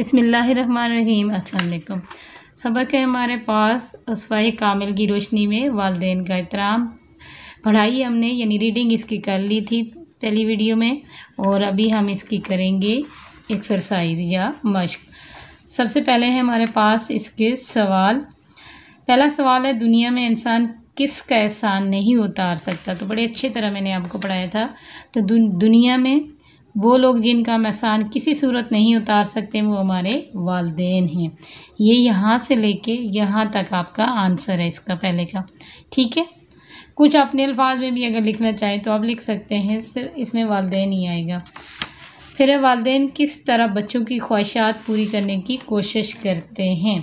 बसमिल्लाम अल्लाम सबक है हमारे पास उसवाई कामिल की रोशनी में वालदेन का एहतराम पढ़ाई हमने यानी रीडिंग इसकी कर ली थी पहली वीडियो में और अभी हम इसकी करेंगे एक्सरसाइज या मश्क सबसे पहले है हमारे पास इसके सवाल पहला सवाल है दुनिया में इंसान किस का एहसान नहीं उतार सकता तो बड़े अच्छी तरह मैंने आपको पढ़ाया था तो दुनिया में वो लोग जिनका मैसान किसी सूरत नहीं उतार सकते वो हमारे वालदेन हैं ये यहाँ से लेके यहाँ तक आपका आंसर है इसका पहले का ठीक है कुछ अपने अल्फाज में भी अगर लिखना चाहें तो आप लिख सकते हैं सिर्फ इसमें वालदेन ही आएगा फिर वालदेन किस तरह बच्चों की ख्वाहिशात पूरी करने की कोशिश करते हैं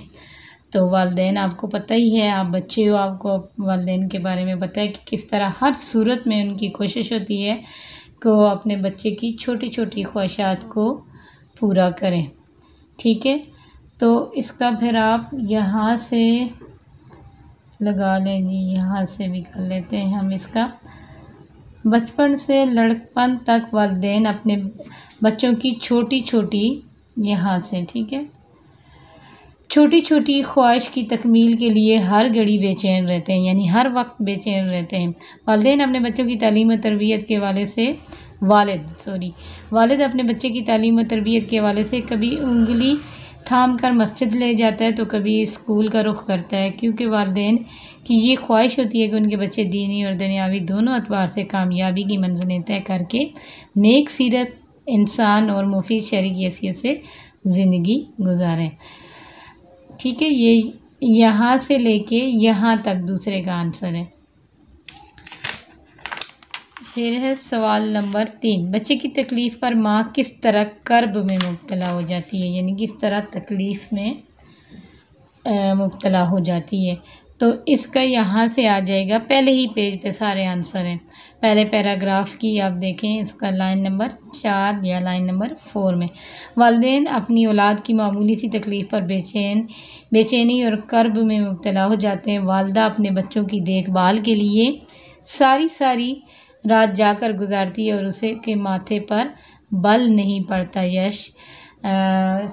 तो वालदेन आपको पता ही है आप बच्चे हो आपको वालदेन के बारे में पता है कि किस तरह हर सूरत में उनकी कोशिश होती है को अपने बच्चे की छोटी छोटी ख्वाहिशात को पूरा करें ठीक है तो इसका फिर आप यहाँ से लगा लें जी यहाँ से भी कर लेते हैं हम इसका बचपन से लड़कपन तक वालदेन अपने बच्चों की छोटी छोटी यहाँ से ठीक है छोटी छोटी ख्वाहिश की तकमील के लिए हर घड़ी बेचैन रहते हैं यानी हर वक्त बेचैन रहते हैं वालदे अपने बच्चों की तालीम और तरबियत के वाले से वालद सॉरी वालद अपने बच्चे की तालीम और तरबियत के वाले से कभी उंगली थाम कर मस्जिद ले जाता है तो कभी स्कूल का रुख करता है क्योंकि वालदे की ये ख्वाहिश होती है कि उनके बच्चे दीनी और दुनियावी दोनों अतबार से कामयाबी की मंजिलें तय करके नेक सीरत इंसान और मुफीद शहरी की हैसियत से ज़िंदगी गुजारें ठीक है ये यहाँ से लेके यहाँ तक दूसरे का आंसर है फिर है सवाल नंबर तीन बच्चे की तकलीफ़ पर माँ किस तरह कर्ब में मुबतला हो जाती है यानी किस तरह तकलीफ़ में मुबतला हो जाती है तो इसका यहाँ से आ जाएगा पहले ही पेज पे सारे आंसर हैं पहले पैराग्राफ की आप देखें इसका लाइन नंबर चार या लाइन नंबर फोर में वालदे अपनी औलाद की मामूली सी तकलीफ़ पर बेचैन बेचैनी और कर्ब में मुबतला हो जाते हैं वालदा अपने बच्चों की देखभाल के लिए सारी सारी रात जाकर गुजारती है और उसे के माथे पर बल नहीं पड़ता यश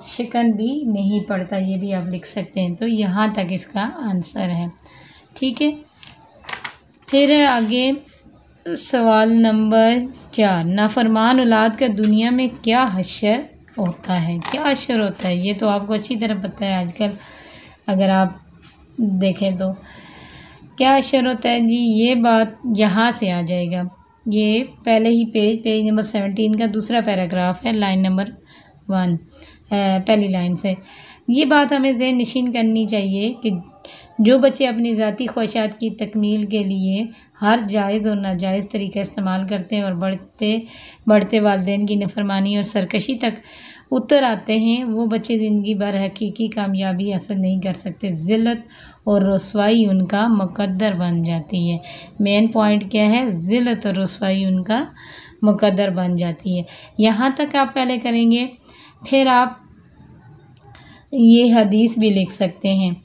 शिकन भी नहीं पड़ता ये भी आप लिख सकते हैं तो यहाँ तक इसका आंसर है ठीक है फिर आगे सवाल नंबर चार नाफरमान औलाद का दुनिया में क्या हशर होता है क्या हशर होता है ये तो आपको अच्छी तरह पता है आजकल अगर आप देखें तो क्या अशर होता है जी ये बात यहाँ से आ जाएगा ये पहले ही पेज पेज नंबर सेवनटीन का दूसरा पैराग्राफ है लाइन नंबर वन पहली लाइन से ये बात हमें जहन नशीन करनी चाहिए कि जो बच्चे अपनी ज़ाती ख्वाहिशात की तकमील के लिए हर जायज़ और नाजायज़ तरीका इस्तेमाल करते हैं और बढ़ते बढ़ते वालदे की नफरमानी और सरकशी तक उतर आते हैं वो बच्चे ज़िंदगी भर हकीकी कामयाबी हासिल नहीं कर सकते ज़िलत और रसवाई उनका मुकद्दर बन जाती है मेन पॉइंट क्या है ज़िलत और रसवाई उनका मुकद्दर बन जाती है यहाँ तक आप पहले करेंगे फिर आप ये हदीस भी लिख सकते हैं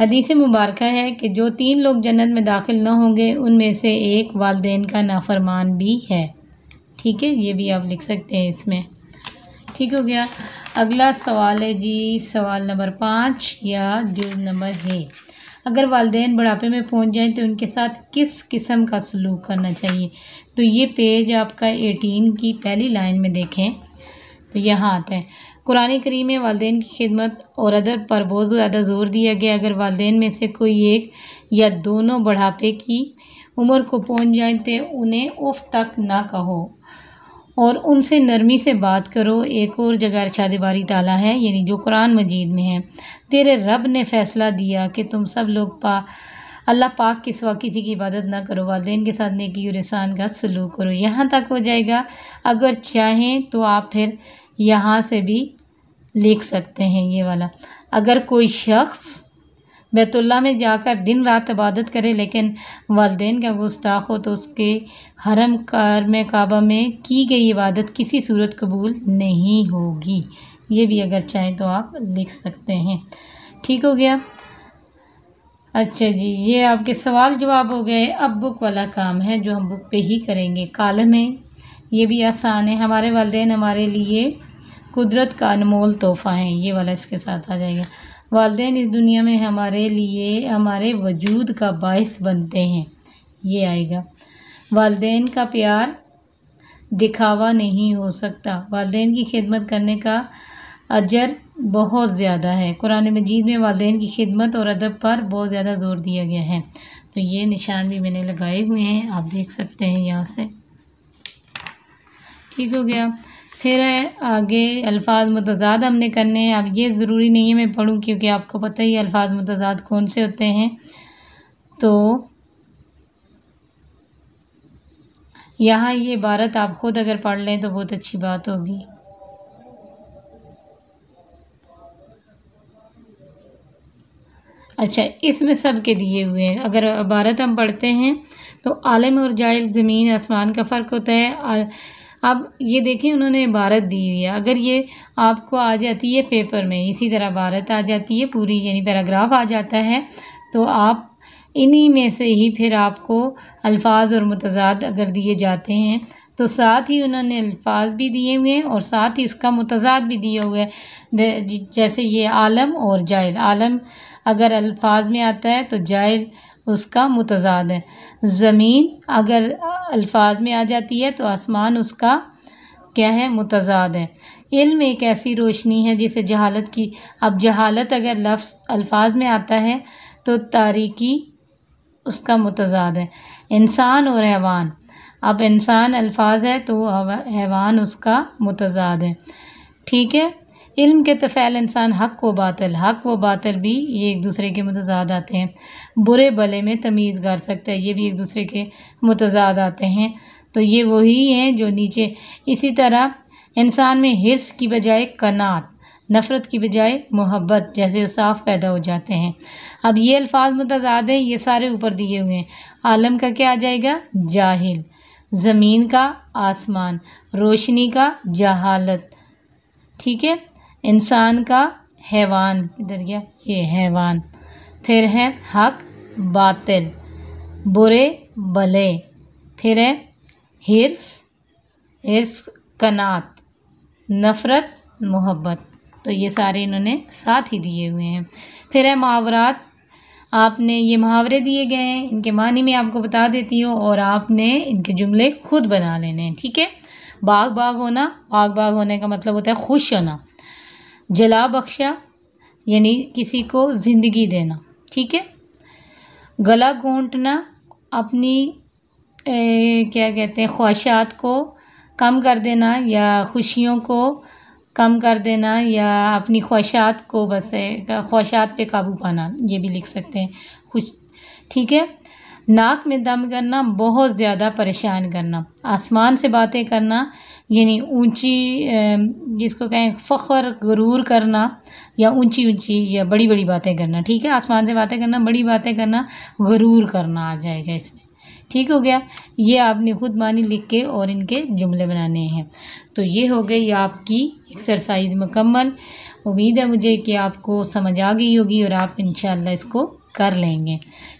हदीस मुबारक है कि जो तीन लोग जन्नत में दाखिल ना होंगे उनमें से एक वालदेन का नाफरमान भी है ठीक है ये भी आप लिख सकते हैं इसमें ठीक हो गया अगला सवाल है जी सवाल नंबर पाँच या जो नंबर है अगर वालदे बुढ़ापे में पहुंच जाएं तो उनके साथ किस किस्म का सलूक करना चाहिए तो ये पेज आपका एटीन की पहली लाइन में देखें तो यहाँ आते हैं कुरान करीम में वालदे की खिदमत और अदब पर बहुत ज़्यादा जोर दिया गया अगर वालदे में से कोई एक या दोनों बढ़ापे की उम्र को पहुँच जाए तो उन्हें उफ तक ना कहो और उनसे नरमी से बात करो एक और जगह अरशाद बारी ताला है यानी जो कुरान मजीद में है तेरे रब ने फ़ैसला दिया कि तुम सब लोग पा अल्लाह पाक के सवा किसी की इबादत ना करो वाले के साथ नेकी और एहसान का सलूक करो यहाँ तक हो जाएगा अगर चाहें तो आप फिर यहाँ से भी लिख सकते हैं ये वाला अगर कोई शख्स बैतुल्ला में जाकर दिन रात इबादत करे लेकिन वालदेन का गुस्ताख हो तो उसके हरम कार में काबा में की गई इबादत किसी सूरत कबूल नहीं होगी ये भी अगर चाहें तो आप लिख सकते हैं ठीक हो गया अच्छा जी ये आपके सवाल जवाब हो गए अब बुक वाला काम है जो हम बुक पे ही करेंगे काल में ये भी आसान है हमारे वालदे हमारे लिए कुदरत का अनमोल तोहफ़ा है ये वाला इसके साथ आ जाएगा वालदे इस दुनिया में हमारे लिए हमारे वजूद का बायस बनते हैं ये आएगा वालदेन का प्यार दिखावा नहीं हो सकता वालदेन की खिदमत करने का अजर बहुत ज़्यादा है कुरान मजीद में वाले की खिदमत और अदब पर बहुत ज़्यादा ज़ोर दिया गया है तो ये निशान भी मैंने लगाए हुए हैं आप देख सकते हैं यहाँ से ठीक हो गया फिर आगे अल्फाज मतजाद हमने करने हैं अब ये ज़रूरी नहीं है मैं पढ़ूँ क्योंकि आपको पता ही अल्फाज मतजाद कौन से होते हैं तो यहाँ ये इबारत आप ख़ुद अगर पढ़ लें तो बहुत अच्छी बात होगी अच्छा इसमें सब के दिए हुए हैं अगर इबारत हम पढ़ते हैं तो आलम और जायल ज़मीन आसमान का फ़र्क होता है अब ये देखें उन्होंने इबारत दी हुई है अगर ये आपको आ जाती है पेपर में इसी तरह इबारत आ जाती है पूरी यानी पैराग्राफ आ जाता है तो आप इन्हीं में से ही फिर आपको अल्फाज और मतजाद अगर दिए जाते हैं तो साथ ही उन्होंने अल्फाज भी दिए हुए हैं और साथ ही उसका मतजाद भी दिया हुआ है जैसे ये आलम और जायल आलम अगर अल्फाज में आता है तो जायज़ उसका मुतजाद है ज़मीन अगर अल्फाज में आ जाती है तो आसमान उसका क्या है मुतजाद है इल्म एक ऐसी रोशनी है जिसे जहालत की अब जहालत अगर लफ्स अल्फाज में आता है तो तारीकी उसका मुतजाद है इंसान और हैवान अब इंसान अल्फाज है तो हैवान उसका मुतजाद है ठीक है इल्म के तफ़ैल तो इंसान हक व बातिल हक व बातिल भी ये एक दूसरे के मतजाद आते हैं बुरे भले में तमीज़ गार सकता है ये भी एक दूसरे के मतजाद आते हैं तो ये वही हैं जो नीचे इसी तरह इंसान में हिरस की बजाय कनात नफ़रत की बजाय मोहब्बत जैसे साफ़ पैदा हो जाते हैं अब ये अल्फाज मतजाद हैं ये सारे ऊपर दिए हुए हैं आलम का क्या आ जाएगा जाहिल ज़मीन का आसमान रोशनी का जहालत ठीक है इंसान का हैवान इधर गया ये हैवान फिर है हक बातिल बुरे भले फिर है हिर्स हिर्स कनात नफ़रत मोहब्बत तो ये सारे इन्होंने साथ ही दिए हुए हैं फिर है मुहावरात आपने ये मुहावरे दिए गए हैं इनके मानी मैं आपको बता देती हूँ और आपने इनके जुमले खुद बना लेने हैं ठीक है बाग बाग होना बाग बाग होने का मतलब होता है खुश होना जला बख्शा यानी किसी को ज़िंदगी देना ठीक है गला घोंटना अपनी ए, क्या कहते हैं ख्वाहिशात को कम कर देना या खुशियों को कम कर देना या अपनी ख्वाहिशात को बस ख्वाहिशात पे काबू पाना ये भी लिख सकते हैं खुश ठीक है नाक में दम करना बहुत ज़्यादा परेशान करना आसमान से बातें करना यानी ऊंची जिसको कहें फ़ख्र गुरूर करना या ऊंची ऊंची या बड़ी बड़ी बातें करना ठीक है आसमान से बातें करना बड़ी बातें करना गुरूर करना आ जाएगा इसमें ठीक हो गया ये आपने खुद मानी लिख के और इनके जुमले बनाने हैं तो ये हो गई आपकी एक्सरसाइज मुकम्मल उम्मीद है मुझे कि आपको समझ आ गई होगी और आप इन इसको कर लेंगे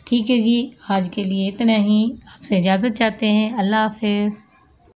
ठीक है जी आज के लिए इतना ही आपसे इजाज़त चाहते हैं अल्लाह हाफिज़